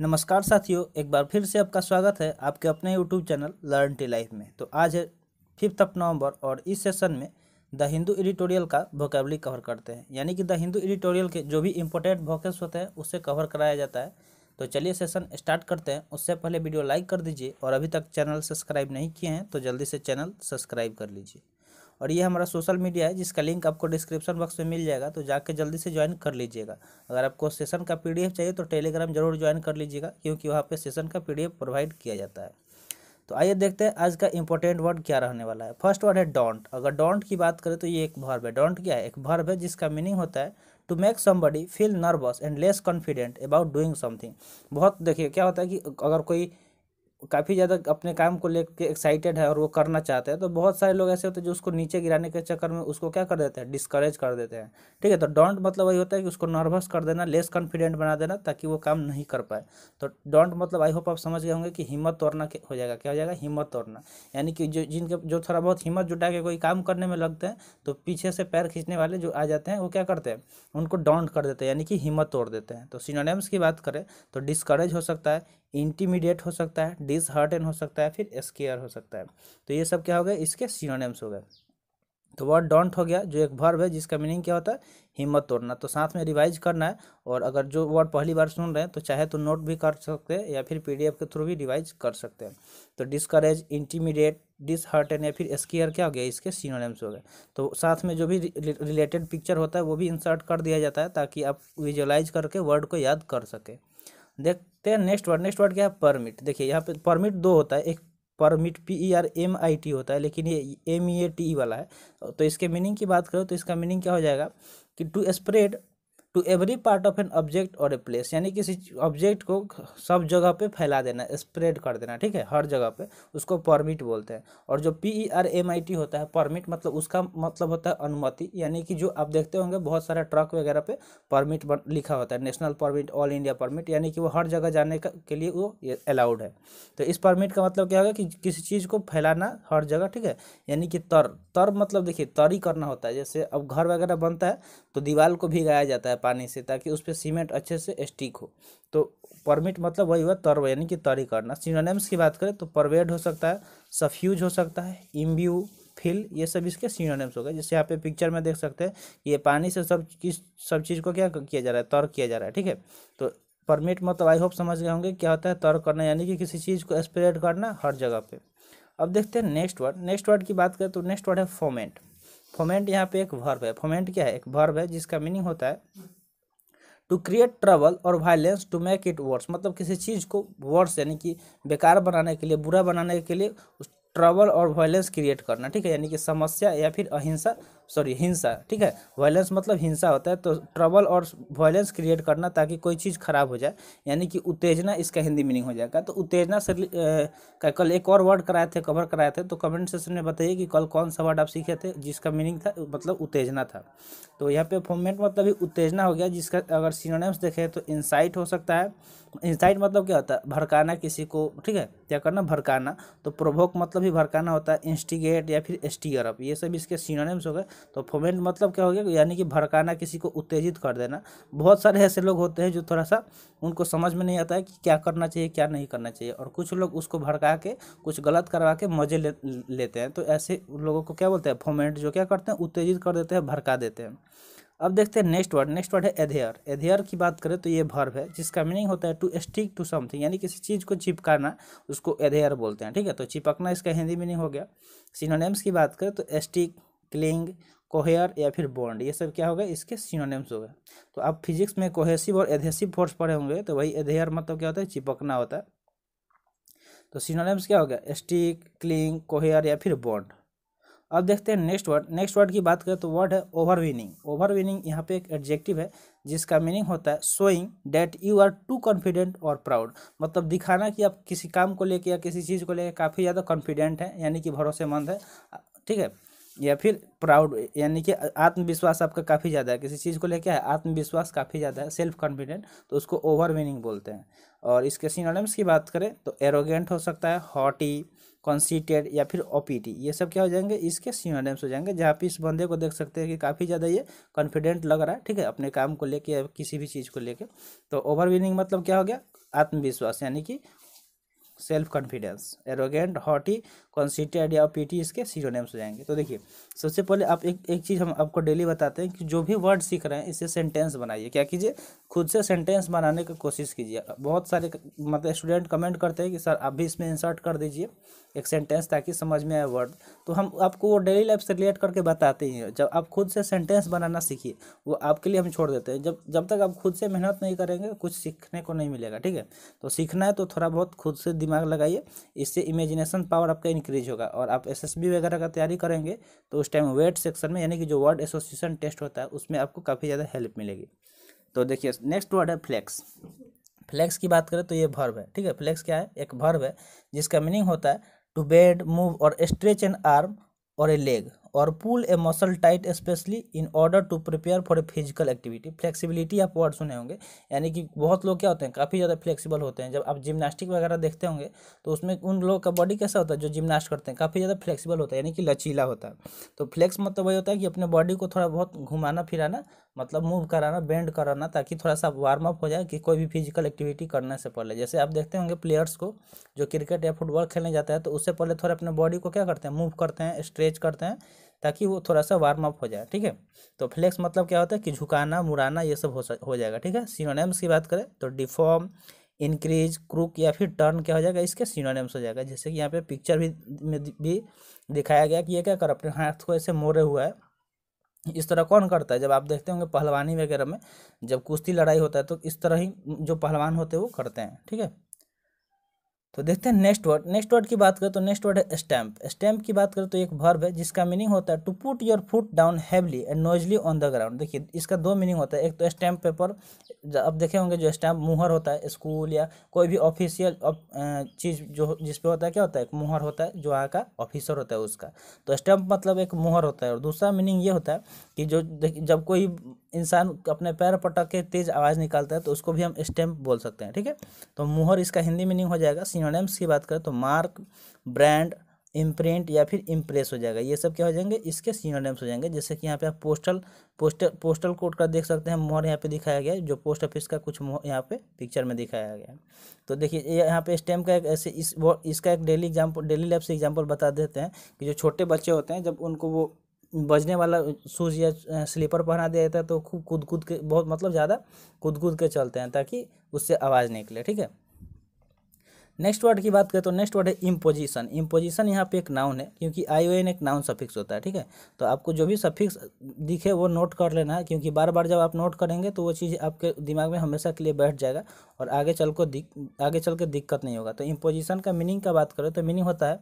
नमस्कार साथियों एक बार फिर से आपका स्वागत है आपके अपने YouTube channel learn T life में तो आज है फिफ्थ ऑफ नवंबर और इस सेशन में द हिंदू एडिटोरियल का वोकेबली कवर करते हैं यानी कि द हिंदू एडिटोरियल के जो भी इंपॉर्टेंट वोकेस होते हैं उसे कवर कराया जाता है तो चलिए सेशन स्टार्ट करते हैं उससे पहले वीडियो लाइक कर दीजिए और अभी तक चैनल सब्सक्राइब नहीं किए हैं तो जल्दी से चैनल सब्सक्राइब कर लीजिए और ये हमारा सोशल मीडिया है जिसका लिंक आपको डिस्क्रिप्शन बॉक्स में मिल जाएगा तो जाके जल्दी से ज्वाइन कर लीजिएगा अगर आपको सेशन का पी चाहिए तो टेलीग्राम जरूर ज्वाइन कर लीजिएगा क्योंकि वहाँ पर सेशन का पी प्रोवाइड किया जाता है तो आइए देखते हैं आज का इंपॉर्टेंट वर्ड क्या रहने वाला है फर्स्ट वर्ड है डोंट अगर डोंट की बात करें तो ये एक भर्व है डोंट क्या है एक भर्व है जिसका मीनिंग होता है to make somebody feel nervous and less confident about doing something बहुत देखिए क्या होता है कि अगर कोई काफ़ी ज़्यादा अपने काम को लेकर एक्साइटेड है और वो करना चाहते हैं तो बहुत सारे लोग ऐसे होते हैं जो उसको नीचे गिराने के चक्कर में उसको क्या कर देते हैं डिस्करेज कर देते हैं ठीक है तो डोंट मतलब वही होता है कि उसको नर्वस कर देना लेस कॉन्फिडेंट बना देना ताकि वो काम नहीं कर पाए तो डोंट मतलब आई होप आप समझ गए होंगे कि हिम्मत तोड़ना हो जाएगा क्या हो जाएगा हिम्मत तोड़ना यानी कि जो जिनके जो थोड़ा बहुत हिम्मत जुटा के कोई काम करने में लगते हैं तो पीछे से पैर खींचने वाले जो आ जाते हैं वो क्या करते हैं उनको डोंट कर देते हैं यानी कि हिम्मत तोड़ देते हैं तो सिनोनिम्स की बात करें तो डिस्करेज हो सकता है इंटीमीडिएट हो सकता है डिसहार्टन हो सकता है फिर स्केयर हो सकता है तो ये सब क्या हो गया इसके सीनोनेम्स हो गए तो वर्ड डोंट हो गया जो एक वर्ब है जिसका मीनिंग क्या होता है हिम्मत तोड़ना तो साथ में रिवाइज करना है और अगर जो वर्ड पहली बार सुन रहे हैं तो चाहे तो नोट भी कर सकते हैं या फिर पीडीएफ के थ्रू भी रिवाइज कर सकते हैं तो डिस्करेज इंटीमीडिएट डिसहर्टन या फिर स्केयर क्या हो गया इसके सीनोनेम्स हो गए तो साथ में जो भी रिलेटेड पिक्चर होता है वो भी इंसर्ट कर दिया जाता है ताकि आप विजुअलाइज करके वर्ड को याद कर सकें देखते हैं नेक्स्ट वर्ड नेक्स्ट वर्ड क्या है परमिट देखिए यहाँ पे परमिट दो होता है एक permit P E R M I T होता है लेकिन ये M E A T E वाला है तो इसके मीनिंग की बात करो तो इसका मीनिंग क्या हो जाएगा कि to spread to every part of an object or a place यानी किसी ऑब्जेक्ट को सब जगह पे फैला देना स्प्रेड कर देना ठीक है हर जगह पे उसको परमिट बोलते हैं और जो P E R M I T होता है परमिट मतलब उसका मतलब होता है अनुमति यानी कि जो आप देखते होंगे बहुत सारे ट्रक वगैरह पे परमिट लिखा होता है national permit all India permit यानी कि वो हर जगह जाने का के लिए वो अलाउड है तो इस परमिट का मतलब क्या होगा कि किसी चीज़ को फैलाना हर जगह ठीक है यानी कि तर तर मतलब देखिए तरी करना होता है जैसे अब घर वगैरह बनता है तो दीवार को भिगाया जाता है पानी से ताकि उस पर सीमेंट अच्छे से स्टिक हो तो परमिट मतलब वही हुआ तरव यानी कि तरी करना सीनोनेम्स की बात करें तो परवेड हो सकता है सफ्यूज हो सकता है इम्ब्यू फिल ये सब इसके सीनोनेम्स हो गए जैसे यहाँ पे पिक्चर में देख सकते हैं ये पानी से सब किस सब चीज़ को क्या किया जा रहा है तर्क किया जा रहा है ठीक है तो परमिट मतलब आई होप समझ गए होंगे क्या होता है तर्क करना यानी कि किसी चीज़ को स्प्रेड करना हर जगह पर अब देखते हैं नेक्स्ट वर्ड नेक्स्ट वर्ड की बात करें तो नेक्स्ट वर्ड है फोमेंट फोमेंट यहाँ पे एक वर्ब है फोमेंट क्या है एक वर्ब है जिसका मीनिंग होता है टू क्रिएट ट्रबल और violence to make it worse मतलब किसी चीज़ को वर्स यानी कि बेकार बनाने के लिए बुरा बनाने के लिए उस ट्रबल और वायलेंस क्रिएट करना ठीक है यानी कि समस्या या फिर अहिंसा सॉरी हिंसा ठीक है वायलेंस मतलब हिंसा होता है तो ट्रबल और वायलेंस क्रिएट करना ताकि कोई चीज़ खराब हो जाए यानी कि उत्तेजना इसका हिंदी मीनिंग हो जाएगा तो उत्तेजना से आ, कल एक और वर्ड कराए थे कवर कराए थे तो कमेंट सेक्शन में बताइए कि कल कौन सा वर्ड आप सीखे थे जिसका मीनिंग था मतलब उत्तेजना था तो यहाँ पे फोमेंट मतलब उत्तेजना हो गया जिसका अगर सीनोनेम्स देखें तो इंसाइट हो सकता है इंसाइट मतलब क्या होता है भड़काना किसी को ठीक है क्या करना भड़काना तो प्रोभोक मतलब ही भड़काना होता है इंस्टिगेट या फिर एस्टीयर ये सब इसके सीनोनेम्स हो गए तो फोमेंट मतलब क्या हो गया यानी कि भड़काना किसी को उत्तेजित कर देना बहुत सारे ऐसे लोग होते हैं जो थोड़ा सा उनको समझ में नहीं आता है कि क्या करना चाहिए क्या नहीं करना चाहिए और कुछ लोग उसको भड़का के कुछ गलत करवा के मज़े ले, लेते हैं तो ऐसे लोगों को क्या बोलते हैं फोमेंट जो क्या करते हैं उत्तेजित कर देते हैं भड़का देते हैं अब देखते हैं नेक्स्ट वर्ड नेक्स्ट वर्ड है एधेयर एधेयर की बात करें तो ये भर्व है जिसका मीनिंग होता है टू स्टिक टू समथिंग यानी किसी चीज़ को चिपकाना उसको एधेयर बोलते हैं ठीक है तो चिपकना इसका हिंदी मीनिंग हो गया सिनोनेम्स की बात करें तो स्टिक क्लिंग कोहेयर या फिर बॉन्ड ये सब क्या होगा इसके सिनोनिम्स होगा तो आप फिजिक्स में कोहेसिव और एधेसिव फोर्स पढ़े होंगे तो वही एधेयर मतलब क्या होता है चिपकना होता है तो सिनोनेम्स क्या होगा स्टिक क्लिंग कोहेयर या फिर बॉन्ड अब देखते हैं नेक्स्ट वर्ड नेक्स्ट वर्ड की बात करें तो वर्ड है ओवर विनिंग ओवर विनिंग यहाँ पे एक एडजेक्टिव है जिसका मीनिंग होता है showing that you are too confident और प्राउड मतलब दिखाना कि आप किसी काम को लेकर या किसी चीज़ को लेकर काफ़ी ज़्यादा कॉन्फिडेंट हैं यानी कि भरोसेमंद है ठीक है या फिर प्राउड यानी कि आत्मविश्वास आपका काफ़ी ज़्यादा है किसी चीज़ को लेकर है आत्मविश्वास काफ़ी ज़्यादा है सेल्फ कॉन्फिडेंट तो उसको ओवर विनिंग बोलते हैं और इसके सिनोनिम्स की बात करें तो एरोगेंट हो सकता है हॉटी कॉन्सीटेड या फिर ओपीटी ये सब क्या हो जाएंगे इसके सिनोनिम्स हो जाएंगे जहाँ पे इस बंदे को देख सकते हैं कि काफ़ी ज़्यादा ये कॉन्फिडेंट लग रहा है ठीक है अपने काम को लेकर या किसी भी चीज़ को लेकर तो ओवर विनिंग मतलब क्या हो गया आत्मविश्वास यानी कि self confidence arrogant haughty conceited या पीटी इसके सीरोनेम्स हो जाएंगे तो देखिए सबसे पहले आप एक एक चीज़ हम आपको डेली बताते हैं कि जो भी वर्ड सीख रहे हैं इसे सेंटेंस बनाइए क्या कीजिए खुद से सेंटेंस बनाने की कोशिश कीजिए बहुत सारे मतलब स्टूडेंट कमेंट करते हैं कि सर आप भी इसमें इंसर्ट कर दीजिए एक सेंटेंस ताकि समझ में आए वर्ड तो हम आपको वो डेली लाइफ से रिलेट करके बताते ही हैं जब आप खुद से सेंटेंस बनाना सीखिए वो आपके लिए हम छोड़ देते हैं जब जब तक आप खुद से मेहनत नहीं करेंगे कुछ सीखने को नहीं मिलेगा ठीक है तो सीखना है तो थोड़ा बहुत खुद से दिमाग लगाइए इससे इमेजिनेशन पावर आपका इंक्रीज होगा और आप एस वगैरह का तैयारी करेंगे तो उस टाइम वेट सेक्शन में यानी कि जो वर्ड एसोसिएशन टेस्ट होता है उसमें आपको काफ़ी ज़्यादा हेल्प मिलेगी तो देखिए नेक्स्ट वर्ड है फ्लैक्स फ्लैक्स की बात करें तो ये भर्व है ठीक है फ्लैक्स क्या है एक भर्व है जिसका मीनिंग होता है to bend, move or stretch an arm or a leg or pull a muscle tight especially in order to prepare for a physical activity flexibility आप वर्ड सुने होंगे यानी कि बहुत लोग क्या होते हैं काफ़ी ज़्यादा फ्लेक्सिबल होते हैं जब आप जिमनास्टिक वगैरह देखते होंगे तो उसमें उन लोगों का बॉडी कैसा होता है जो जिमनास्ट करते हैं काफ़ी ज़्यादा फ्लेक्सिबल होता है यानी कि लचीला होता है तो फ्लेक्स मतलब वही होता है कि अपने बॉडी को थोड़ा बहुत घुमाना फिराना मतलब मूव कराना बेंड कराना ताकि थोड़ा सा वार्म अप हो जाए कि कोई भी फिजिकल एक्टिविटी करने से पहले जैसे आप देखते होंगे प्लेयर्स को जो क्रिकेट या फुटबॉल खेलने जाता है तो उससे पहले थोड़ा अपने बॉडी को क्या करते हैं मूव करते हैं स्ट्रेच करते हैं ताकि वो थोड़ा सा वार्म अप हो जाए ठीक है तो फ्लेक्स मतलब क्या होता है कि झुकाना मुड़ाना ये सब हो हो जाएगा ठीक है सिनोनेम्स की बात करें तो डिफॉर्म इंक्रीज क्रूक या फिर टर्न क्या हो जाएगा इसके सीनोनेम्स हो जाएगा जैसे कि यहाँ पे पिक्चर भी में भी दिखाया गया कि ये क्या कर अपने हाथ को ऐसे मोड़े हुआ है इस तरह कौन करता है जब आप देखते होंगे पहलवानी वगैरह में जब कुश्ती लड़ाई होता है तो इस तरह ही जो पहलवान होते हैं वो करते हैं ठीक है तो देखते हैं नेक्स्ट वर्ड नेक्स्ट वर्ड की बात करें तो नेक्स्ट वर्ड है स्टैम्प स्टैम्प की बात करें तो एक वर्ब है जिसका मीनिंग होता है to put your foot down heavily and noisily on the ground देखिए इसका दो मीनिंग होता है एक तो स्टैम्प पेपर अब देखे होंगे जो स्टैम्प मुहर होता है स्कूल या कोई भी ऑफिशियल चीज़ जो जिसपे होता है क्या होता है एक मुहर होता है जो वहाँ का ऑफिसर होता है उसका तो स्टैम्प मतलब एक मुहर होता है और दूसरा मीनिंग ये होता है कि जो जब कोई इंसान अपने पैर पटक के तेज आवाज़ निकालता है तो उसको भी हम स्टैम्प बोल सकते हैं ठीक है तो मुहर इसका हिंदी मीनिंग हो जाएगा सिनोनेम्स की बात करें तो मार्क ब्रांड इम्प्रिंट या फिर इम्प्रेस हो जाएगा ये सब क्या हो जाएंगे इसके सीनोनेम्स हो जाएंगे जैसे कि यहाँ पे आप पोस्टल पोस्टल पोस्टल कोड का देख सकते हैं मोहर यहाँ पे दिखाया गया है जो पोस्ट ऑफिस का कुछ मोहर यहाँ पे पिक्चर में दिखाया गया है तो देखिए यहाँ पे स्टैम्प का एक ऐसे इस इसका एक डेली एग्जाम्पल डेली लाइफ से एग्जाम्पल बता देते हैं कि जो छोटे बच्चे होते हैं जब उनको वो बजने वाला शूज़ या स्लीपर पहना दिया जाता है तो खूब कूद कूद के बहुत मतलब ज़्यादा कूद कूद के चलते हैं ताकि उससे आवाज़ निकले ठीक है नेक्स्ट वर्ड की बात करें तो नेक्स्ट वर्ड है इम्पोजिशन इम्पोजिशन यहाँ पे एक नाउन है क्योंकि आई ओ एन एक नाउन सफिक्स होता है ठीक है तो आपको जो भी सफिक्स दिखे वो नोट कर लेना है क्योंकि बार बार जब आप नोट करेंगे तो वो चीज़ आपके दिमाग में हमेशा के लिए बैठ जाएगा और आगे चल को आगे चल के दिक्कत नहीं होगा तो इम्पोजिशन का मीनिंग का बात करें तो मीनिंग होता है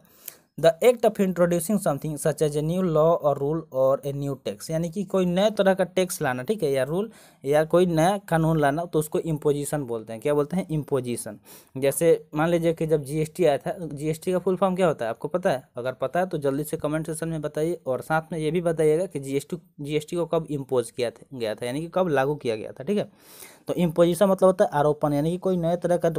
the act of introducing something such as a new law और रूल और ए न्यू टैक्स यानी कि कोई नए तरह का टैक्स लाना ठीक है या रूल या कोई नया कानून लाना तो उसको इम्पोजिशन बोलते हैं क्या बोलते हैं इम्पोजिशन जैसे मान लीजिए कि जब जीएसटी आया था जीएसटी का फुल फॉर्म क्या होता है आपको पता है अगर पता है तो जल्दी से कमेंट सेक्शन में बताइए और साथ में ये भी बताइएगा कि एस टी को कब इम्पोज किया गया था यानी कि कब लागू किया गया था ठीक है तो इम्पोजिशन मतलब होता है आरोपण यानी कि कोई नए तरह का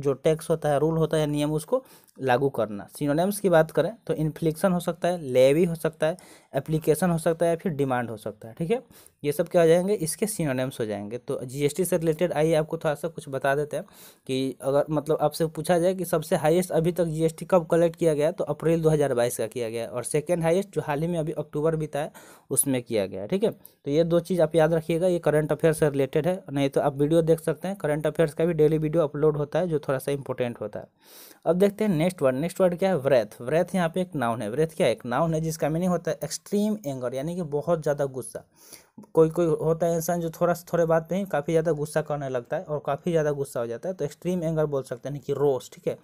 जो टैक्स होता है रूल होता है नियम उसको लागू करना सिनोनिम्स की बात करें तो इन्फ्लिक्शन हो सकता है लेवी हो सकता है एप्लीकेशन हो सकता है या फिर डिमांड हो सकता है ठीक है ये सब क्या हो जाएंगे इसके सिनोनिम्स हो जाएंगे तो जीएसटी से रिलेटेड आइए आपको थोड़ा सा कुछ बता देते हैं कि अगर मतलब आपसे पूछा जाए कि सबसे हाईएस्ट अभी तक जीएसटी कब कलेक्ट किया गया तो अप्रैल 2022 का किया गया और सेकेंड हाईएस्ट जो हाल ही में अभी अक्टूबर बीता है उसमें किया गया ठीक है तो ये दो चीज़ आप याद रखिएगा ये करंट अफेयर से रिलेटेड है नहीं तो आप वीडियो देख सकते हैं करंट अफेयर्स का भी डेली वीडियो अपलोड होता है जो थोड़ा सा इंपॉर्टेंट होता है अब देखते हैं नेक्स्ट वर्ड नेक्स्ट वर्ड क्या है व्रेथ व्रेथ यहाँ पे एक नाउन है व्रेथ क्या है एक नाउन है जिसका मीनिंग होता है एक्सट्रीम एंगर यानी कि बहुत ज़्यादा गुस्सा कोई कोई होता है इंसान जो थोड़ा सा थोड़े बात पर ही काफ़ी ज़्यादा गुस्सा करने लगता है और काफ़ी ज़्यादा गुस्सा हो जाता है तो एक्सट्रीम एंगर बोल सकते हैं कि रोस ठीक है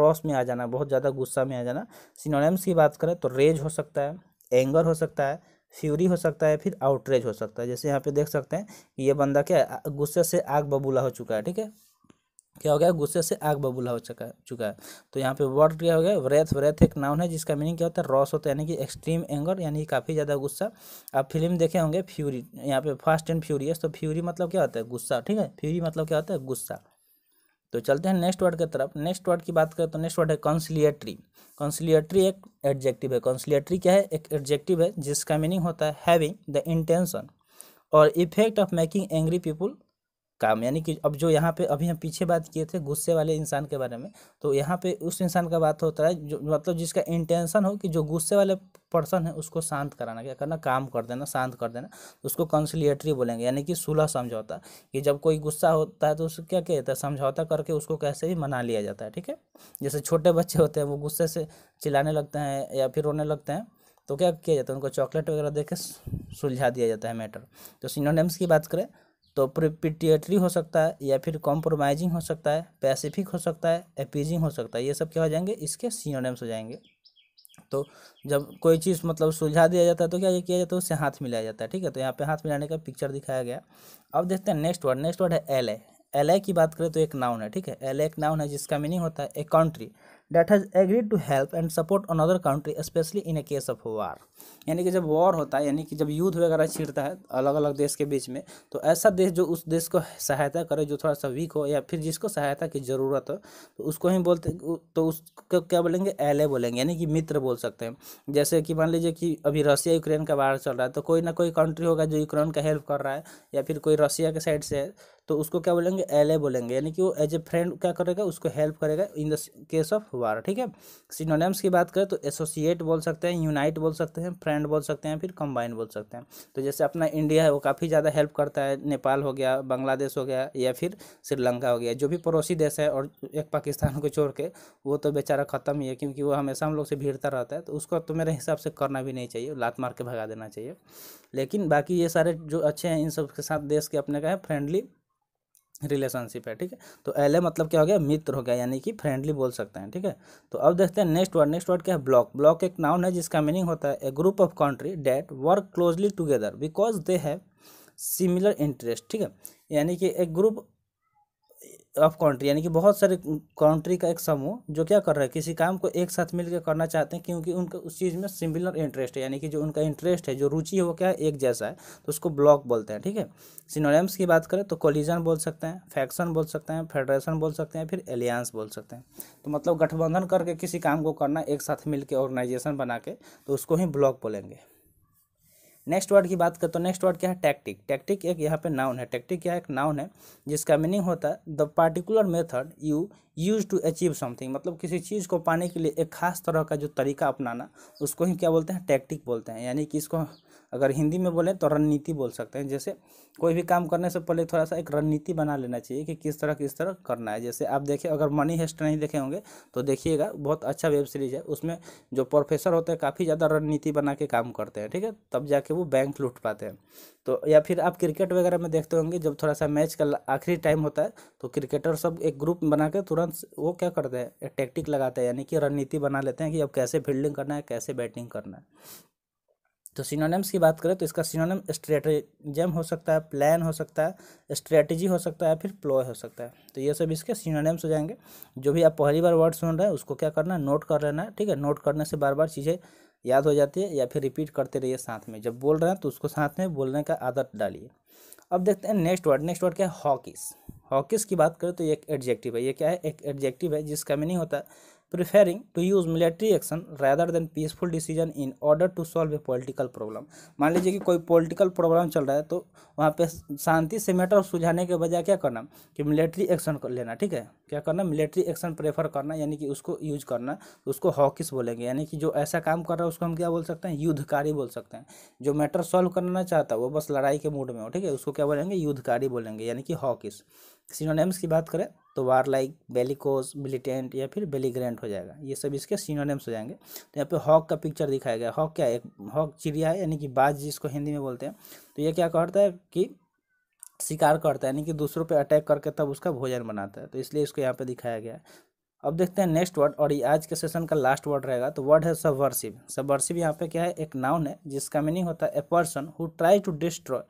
रोस में आ जाना बहुत ज़्यादा गुस्सा में आ जाना सिनोनिम्स की बात करें तो रेज हो सकता है एंगर हो सकता है फ्यूरी हो सकता है फिर आउटरेज हो सकता है जैसे यहाँ पे देख सकते हैं कि ये बंदा क्या गुस्से से आग बबूला हो चुका है ठीक है क्या हो गया गुस्से से आग बबूला हो चुका चुका है तो यहाँ पे वर्ड क्या हो गया व्रेथ व्रेथ एक नाउन है जिसका मीनिंग क्या होता है रॉस होता है यानी कि एक्सट्रीम एंगर यानी काफ़ी ज़्यादा गुस्सा आप फिल्म देखे होंगे फ्यूरी यहाँ पे फास्ट एंड फ्यूरियस तो फ्यूरी मतलब क्या होता है गुस्सा ठीक है फ्यूरी मतलब क्या होता है गुस्सा तो चलते हैं नेक्स्ट वर्ड की तरफ नेक्स्ट वर्ड की बात करें तो नेक्स्ट वर्ड है कॉन्सिलियट्री कॉन्सिलियट्री एक एडजेक्टिव है कॉन्सिलियट्री क्या है एक एडजेक्टिव है जिसका मीनिंग होता है हैविंग द इंटेंशन और effect of making angry people काम यानी कि अब जो यहाँ पे अभी हम पीछे बात किए थे गुस्से वाले इंसान के बारे में तो यहाँ पे उस इंसान का बात होता है जो मतलब जिसका इंटेंशन हो कि जो गुस्से वाले पर्सन है उसको शांत कराना क्या करना काम कर देना शांत कर देना उसको कंसिलियटरी बोलेंगे यानी कि सुलह समझौता कि जब कोई गुस्सा होता है तो उसको क्या किया जाता है समझौता करके उसको कैसे भी मना लिया जाता है ठीक है जैसे छोटे बच्चे होते हैं वो गुस्से से चिल्लाने लगते हैं या फिर रोने लगते हैं तो क्या किया जाता है उनको चॉकलेट वगैरह दे के सुलझा दिया जाता है मैटर तो सिनोनेम्स की बात करें तो प्रिपिटिएटरी हो सकता है या फिर कॉम्प्रोमाइजिंग हो सकता है पैसिफिक हो सकता है एपीजिंग हो सकता है ये सब क्या हो जाएंगे इसके सीनोनेम्स हो जाएंगे तो जब कोई चीज़ मतलब सुलझा दिया जाता है तो क्या ये किया जाता है उससे हाथ मिलाया जाता है ठीक है तो यहाँ पे हाथ मिलाने का पिक्चर दिखाया गया अब देखते हैं नेक्स्ट वर्ड नेक्स्ट वर्ड है एल ए एल की बात करें तो एक नाउन है ठीक है एल एक नाउन है जिसका मीनिंग होता है a country that has agreed to help and support another country especially in a case of war यानी कि जब वॉर होता है यानी कि जब युद्ध वगैरह छिड़ता है अलग अलग देश के बीच में तो ऐसा देश जो उस देश को सहायता करे जो थोड़ा सा वीक हो या फिर जिसको सहायता की ज़रूरत हो तो उसको ही बोलते तो उसको क्या बोलेंगे एल बोलेंगे यानी कि मित्र बोल सकते हैं जैसे कि मान लीजिए कि अभी रसिया यूक्रेन का वार चल रहा है तो कोई ना कोई कंट्री होगा जो यूक्रेन का हेल्प कर रहा है या फिर कोई रसिया के साइड से तो उसको क्या बोलेंगे एल बोलेंगे यानी कि वो एज ए फ्रेंड क्या करेगा उसको हेल्प करेगा in the case of war ठीक है सिनोनेम्स की बात करें तो एसोसिएट बोल सकते हैं यूनाइट बोल सकते हैं फ्रेंड बोल सकते हैं फिर कंबाइन बोल सकते हैं तो जैसे अपना इंडिया है वो काफ़ी ज़्यादा हेल्प करता है नेपाल हो गया बांग्लादेश हो गया या फिर श्रीलंका हो गया जो भी पड़ोसी देश है और एक पाकिस्तान को छोड़ के वो तो बेचारा ख़त्म ही है क्योंकि वो हमेशा हम लोग से भीड़ता रहता है तो उसको तो मेरे हिसाब से करना भी नहीं चाहिए लात मार के भगा देना चाहिए लेकिन बाकी ये सारे जो अच्छे हैं इन सब के साथ देश के अपने का है फ्रेंडली रिलेशनशिप है ठीक है तो एल ए मतलब क्या हो गया मित्र हो गया यानी कि फ्रेंडली बोल सकते हैं ठीक है तो अब देखते हैं नेक्स्ट वर्ड नेक्स्ट वर्ड क्या है ब्लॉक ब्लॉक एक नाउन है जिसका मीनिंग होता है a group of country that work closely together because they have similar interest ठीक है यानी कि एक ग्रुप ऑफ कंट्री यानी कि बहुत सारे कंट्री का एक समूह जो क्या कर रहा है किसी काम को एक साथ मिलकर करना चाहते हैं क्योंकि उनका उस चीज़ में सिमिलर इंटरेस्ट है यानी कि जो उनका इंटरेस्ट है जो रुचि हो क्या एक जैसा है तो उसको ब्लॉक बोलते हैं ठीक है सिनोरेम्स की बात करें तो कोलिजन बोल सकते हैं फैक्शन बोल सकते हैं फेडरेशन बोल सकते हैं फिर एलियंस बोल सकते हैं तो मतलब गठबंधन करके किसी काम को करना एक साथ मिलकर ऑर्गेनाइजेशन बना के तो उसको ही ब्लॉक बोलेंगे नेक्स्ट वर्ड की बात करें तो नेक्स्ट वर्ड क्या है टैक्टिक टैक्टिक एक यहाँ पे नाउन है टैक्टिक क्या एक नाउन है जिसका मीनिंग होता है the particular method you use to achieve something मतलब किसी चीज़ को पाने के लिए एक खास तरह का जो तरीका अपनाना उसको ही क्या बोलते हैं टैक्टिक बोलते हैं यानी कि इसको अगर हिंदी में बोलें तो रणनीति बोल सकते हैं जैसे कोई भी काम करने से पहले थोड़ा सा एक रणनीति बना लेना चाहिए कि किस तरह किस तरह करना है जैसे आप देखिए अगर मनी हेस्ट नहीं देखे होंगे तो देखिएगा बहुत अच्छा वेब सीरीज है उसमें जो प्रोफेसर होते हैं काफ़ी ज़्यादा रणनीति बना के काम करते हैं ठीक है तब जाके वो बैंक लूट पाते हैं तो या फिर आप क्रिकेट वगैरह में देखते होंगे जब थोड़ा सा मैच का आखिरी टाइम होता है तो क्रिकेटर सब एक ग्रुप बना के तुरंत वो क्या करते हैं टेक्टिक लगाते हैं यानी कि रणनीति बना लेते हैं कि अब कैसे फील्डिंग करना है कैसे बैटिंग करना है तो सिनोनिम्स की बात करें तो इसका सिनोनिम स्ट्रेटजम हो सकता है प्लान हो सकता है स्ट्रेटजी हो सकता है फिर प्लॉय हो सकता है तो ये सब इसके सिनोनिम्स हो जाएंगे जो भी आप पहली बार वर्ड सुन रहे हैं उसको क्या करना है नोट कर लेना है ठीक है नोट करने से बार बार चीज़ें याद हो जाती है या फिर रिपीट करते रहिए साथ में जब बोल रहे हैं तो उसको साथ में बोलने का आदत डालिए अब देखते हैं नेक्स्ट वर्ड नेक्स्ट वर्ड क्या है हॉकिस हॉकिस की बात करें तो एक एडजेक्टिव है ये क्या है एक एडजेक्टिव है जिसका मीनिंग होता है preferring to use military action rather than peaceful decision in order to solve a political problem मान लीजिए कि कोई पॉलिटिकल प्रॉब्लम चल रहा है तो वहाँ पे शांति से मैटर सुझाने के बजाय क्या करना कि मिलिट्री एक्शन कर लेना ठीक है क्या करना मिलिट्री एक्शन प्रेफर करना यानी कि उसको यूज करना उसको हॉकिस बोलेंगे यानी कि जो ऐसा काम कर रहा है उसको हम क्या बोल सकते हैं युद्धकारी बोल सकते हैं जो मैटर सॉल्व करना चाहता है वो बस लड़ाई के मूड में हो ठीक है उसको क्या बोलेंगे युद्धकारी बोलेंगे यानी कि हॉकिस सीनोनेम्स की बात करें तो वार लाइक बेलिकोज मिलिटेंट या फिर बेलीग्रेंट हो जाएगा ये सब इसके सीनोनेम्स हो जाएंगे तो यहाँ पे हॉक का पिक्चर दिखाया गया हॉक क्या है हॉक चिड़िया है यानी कि बाज जिसको हिंदी में बोलते हैं तो ये क्या करता है कि शिकार करता है यानी कि दूसरों पर अटैक करके तब उसका भोजन बनाता है तो इसलिए इसको यहाँ पर दिखाया गया अब देखते हैं नेक्स्ट वर्ड और ये आज के सेशन का लास्ट वर्ड रहेगा तो वर्ड है सबवर्सिव सबवर्सिव यहाँ पे क्या है एक नाउन है जिसका मीनिंग होता है a person who try to destroy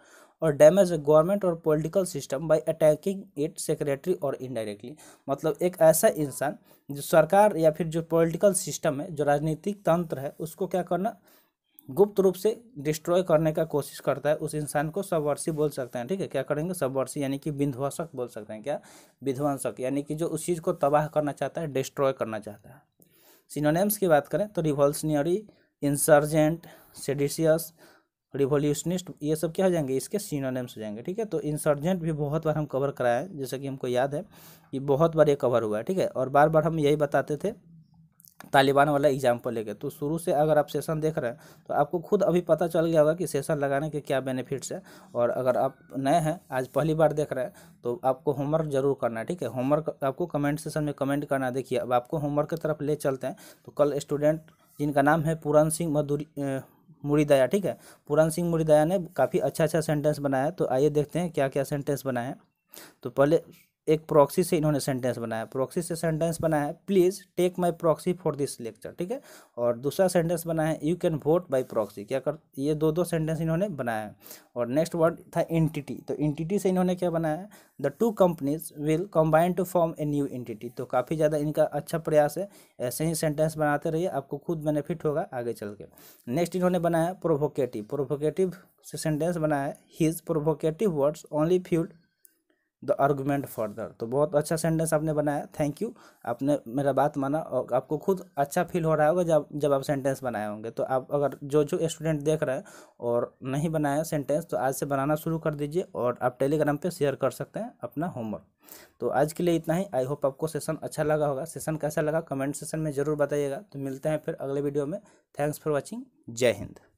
और डैमेज गवर्नमेंट और political system by attacking it secretly और इनडायरेक्टली मतलब एक ऐसा इंसान जो सरकार या फिर जो पॉलिटिकल सिस्टम है जो राजनीतिक तंत्र है उसको क्या करना गुप्त रूप से डिस्ट्रॉय करने का कोशिश करता है उस इंसान को सबवर्सी बोल सकते हैं ठीक है क्या करेंगे सबवर्सी यानी कि विध्वंसक बोल सकते हैं क्या विध्वंसक यानी कि जो उस चीज़ को तबाह करना चाहता है डिस्ट्रॉय करना चाहता है सिनोनेम्स की बात करें तो रिवॉल्यूशनरी इंसर्जेंट सेडिशियस रिवोल्यूशनिस्ट ये सब क्या हो जाएंगे इसके सीनोनेम्स हो जाएंगे ठीक है तो इंसर्जेंट भी बहुत बार हम कवर कराए जैसे कि हमको याद है कि बहुत बार ये कवर हुआ है ठीक है और बार बार हम यही बताते थे तालिबान वाला एग्जाम्पल लेके तो शुरू से अगर आप सेशन देख रहे हैं तो आपको खुद अभी पता चल गया होगा कि सेशन लगाने के क्या बेनिफिट्स हैं और अगर आप नए हैं आज पहली बार देख रहे हैं तो आपको होमवर्क जरूर करना है ठीक है होमवर्क आपको कमेंट सेशन में कमेंट करना है देखिए अब आपको होमवर्क की तरफ ले चलते हैं तो कल स्टूडेंट जिनका नाम है पूरन सिंह मधुरी मुड़ीदया ठीक है पूरन सिंह मुड़ीदया ने काफ़ी अच्छा अच्छा सेंटेंस बनाया तो आइए देखते हैं क्या क्या सेंटेंस हैं तो पहले एक प्रॉक्सी से इन्होंने सेंटेंस बनाया प्रॉक्सी से सेंटेंस बनाया है please take my proxy for this lecture ठीक है और दूसरा सेंटेंस बनाया है you can vote by proxy क्या कर ये दो दो सेंटेंस इन्होंने बनाया है और नेक्स्ट वर्ड था एंटिटी तो एंटिटी से इन्होंने क्या बनाया है the two companies will combine to form a new entity तो काफ़ी ज़्यादा इनका अच्छा प्रयास है ऐसे ही सेंटेंस बनाते रहिए आपको खुद बेनिफिट होगा आगे चल के नेक्स्ट इन्होंने बनाया प्रोवोकेटिव प्रोवोकेटिव से सेंटेंस बनाया है his provocative words only fuelled the argument further तो बहुत अच्छा सेंटेंस आपने बनाया थैंक यू आपने मेरा बात माना और आपको खुद अच्छा फील हो रहा होगा जब जब आप सेंटेंस बनाए होंगे तो आप अगर जो जो स्टूडेंट देख रहे हैं और नहीं बनाया सेंटेंस तो आज से बनाना शुरू कर दीजिए और आप टेलीग्राम पे शेयर कर सकते हैं अपना होमवर्क तो आज के लिए इतना ही आई होप आपको सेशन अच्छा लगा होगा सेशन कैसा लगा कमेंट सेशन में ज़रूर बताइएगा तो मिलते हैं फिर अगले वीडियो में थैंक्स फॉर वॉचिंग जय हिंद